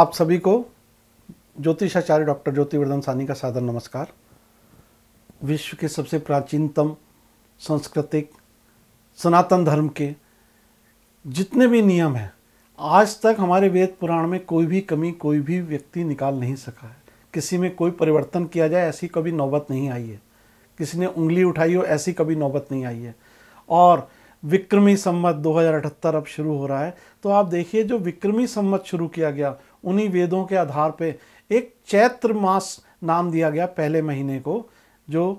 आप सभी को ज्योतिषाचार्य डॉक्टर ज्योतिवर्धन सानी का सादर नमस्कार विश्व के सबसे प्राचीनतम सांस्कृतिक सनातन धर्म के जितने भी नियम हैं आज तक हमारे वेद पुराण में कोई भी कमी कोई भी व्यक्ति निकाल नहीं सका है किसी में कोई परिवर्तन किया जाए ऐसी कभी नौबत नहीं आई है किसी ने उंगली उठाई हो ऐसी कभी नौबत नहीं आई है और विक्रमी सम्मत दो अब शुरू हो रहा है तो आप देखिए जो विक्रमी संबत शुरू किया गया उन्हीं वेदों के आधार पे एक चैत्र मास नाम दिया गया पहले महीने को जो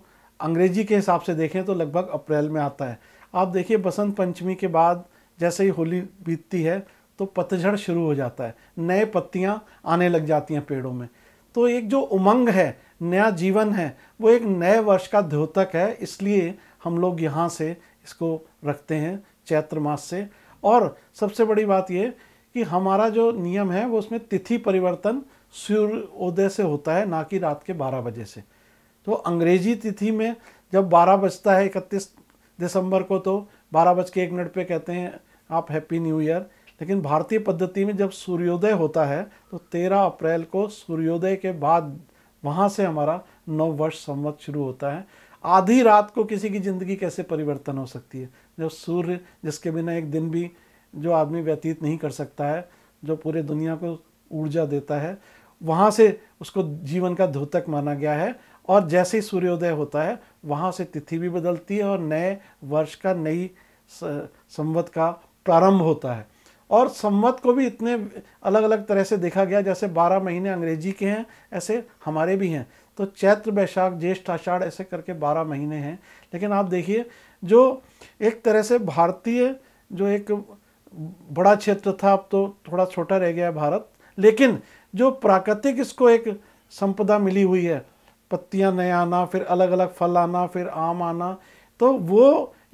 अंग्रेजी के हिसाब से देखें तो लगभग अप्रैल में आता है आप देखिए बसंत पंचमी के बाद जैसे ही होली बीतती है तो पतझड़ शुरू हो जाता है नए पत्तियाँ आने लग जाती हैं पेड़ों में तो एक जो उमंग है नया जीवन है वो एक नए वर्ष का द्योतक है इसलिए हम लोग यहाँ से इसको रखते हैं चैत्र मास से और सबसे बड़ी बात ये कि हमारा जो नियम है वो उसमें तिथि परिवर्तन सूर्योदय से होता है ना कि रात के बारह बजे से तो अंग्रेजी तिथि में जब बारह बजता है इकतीस दिसंबर को तो बारह बज के एक मिनट पे कहते हैं आप हैप्पी न्यू ईयर लेकिन भारतीय पद्धति में जब सूर्योदय होता है तो तेरह अप्रैल को सूर्योदय के बाद वहाँ से हमारा नववर्ष संवत शुरू होता है आधी रात को किसी की ज़िंदगी कैसे परिवर्तन हो सकती है जब सूर्य जिसके बिना एक दिन भी जो आदमी व्यतीत नहीं कर सकता है जो पूरे दुनिया को ऊर्जा देता है वहाँ से उसको जीवन का धोतक माना गया है और जैसे ही सूर्योदय होता है वहाँ से तिथि भी बदलती है और नए वर्ष का नई संवत का प्रारंभ होता है और संवत को भी इतने अलग अलग तरह से देखा गया जैसे 12 महीने अंग्रेजी के हैं ऐसे हमारे भी हैं तो चैत्र वैशाख ज्येष्ठ आषाढ़ ऐसे करके 12 महीने हैं लेकिन आप देखिए जो एक तरह से भारतीय जो एक बड़ा क्षेत्र था अब तो थोड़ा छोटा रह गया भारत लेकिन जो प्राकृतिक इसको एक संपदा मिली हुई है पत्तियां नए आना फिर अलग अलग फल आना फिर आम आना तो वो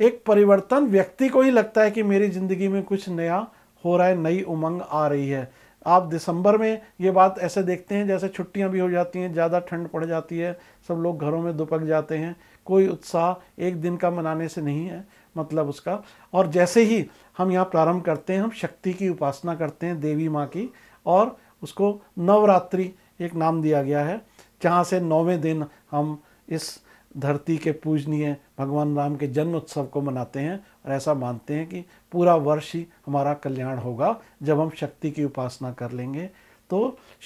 एक परिवर्तन व्यक्ति को ही लगता है कि मेरी ज़िंदगी में कुछ नया हो रहा है नई उमंग आ रही है आप दिसंबर में ये बात ऐसे देखते हैं जैसे छुट्टियां भी हो जाती हैं ज़्यादा ठंड पड़ जाती है सब लोग घरों में दुपक जाते हैं कोई उत्साह एक दिन का मनाने से नहीं है मतलब उसका और जैसे ही हम यहाँ प्रारंभ करते हैं हम शक्ति की उपासना करते हैं देवी माँ की और उसको नवरात्रि एक नाम दिया गया है जहाँ से नौवें दिन हम इस धरती के पूजनीय भगवान राम के जन्म उत्सव को मनाते हैं और ऐसा मानते हैं कि पूरा वर्ष ही हमारा कल्याण होगा जब हम शक्ति की उपासना कर लेंगे तो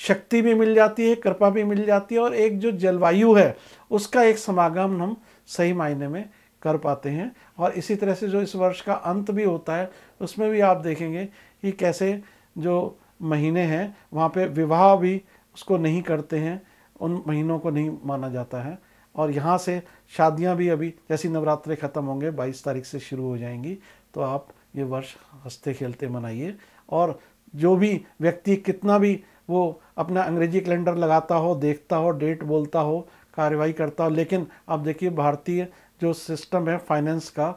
शक्ति भी मिल जाती है कृपा भी मिल जाती है और एक जो जलवायु है उसका एक समागम हम सही मायने में कर पाते हैं और इसी तरह से जो इस वर्ष का अंत भी होता है उसमें भी आप देखेंगे कि कैसे जो महीने हैं वहाँ पे विवाह भी उसको नहीं करते हैं उन महीनों को नहीं माना जाता है और यहाँ से शादियाँ भी अभी जैसे नवरात्रे ख़त्म होंगे बाईस तारीख से शुरू हो जाएंगी तो आप ये वर्ष हंसते खेलते मनाइए और जो भी व्यक्ति कितना भी वो अपना अंग्रेजी कैलेंडर लगाता हो देखता हो डेट बोलता हो कार्रवाई करता हो लेकिन आप देखिए भारतीय जो सिस्टम है फाइनेंस का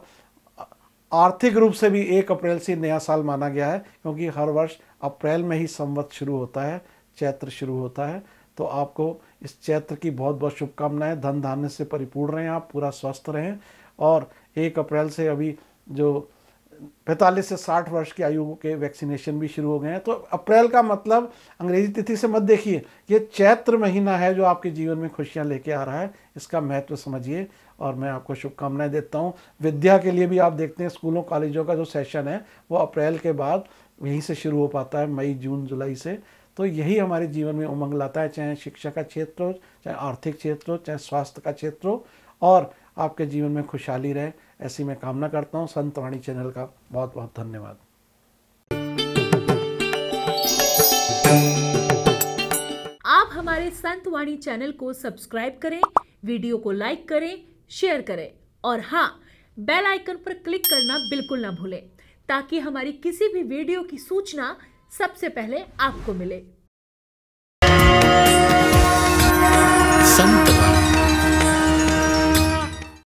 आर्थिक रूप से भी एक अप्रैल से नया साल माना गया है क्योंकि हर वर्ष अप्रैल में ही संवत शुरू होता है चैत्र शुरू होता है तो आपको इस चैत्र की बहुत बहुत शुभकामनाएं धन धान्य से परिपूर्ण रहें आप पूरा स्वस्थ रहें और एक अप्रैल से अभी जो पैंतालीस से साठ वर्ष की आयु के वैक्सीनेशन भी शुरू हो गए हैं तो अप्रैल का मतलब अंग्रेजी तिथि से मत देखिए ये चैत्र महीना है जो आपके जीवन में खुशियां लेके आ रहा है इसका महत्व समझिए और मैं आपको शुभकामनाएं देता हूँ विद्या के लिए भी आप देखते हैं स्कूलों कॉलेजों का जो सेशन है वो अप्रैल के बाद यहीं से शुरू हो पाता है मई जून जुलाई से तो यही हमारे जीवन में उमंग लाता है चाहे शिक्षा का क्षेत्र हो चाहे आर्थिक क्षेत्र हो चाहे स्वास्थ्य का क्षेत्र हो और आपके जीवन में खुशहाली रहे ऐसी मैं कामना करता हूँ संत वाणी चैनल का बहुत बहुत धन्यवाद आप हमारे संत वाणी चैनल को सब्सक्राइब करें वीडियो को लाइक करें शेयर करें और हाँ बेल आइकन पर क्लिक करना बिल्कुल ना भूलें ताकि हमारी किसी भी वीडियो की सूचना सबसे पहले आपको मिले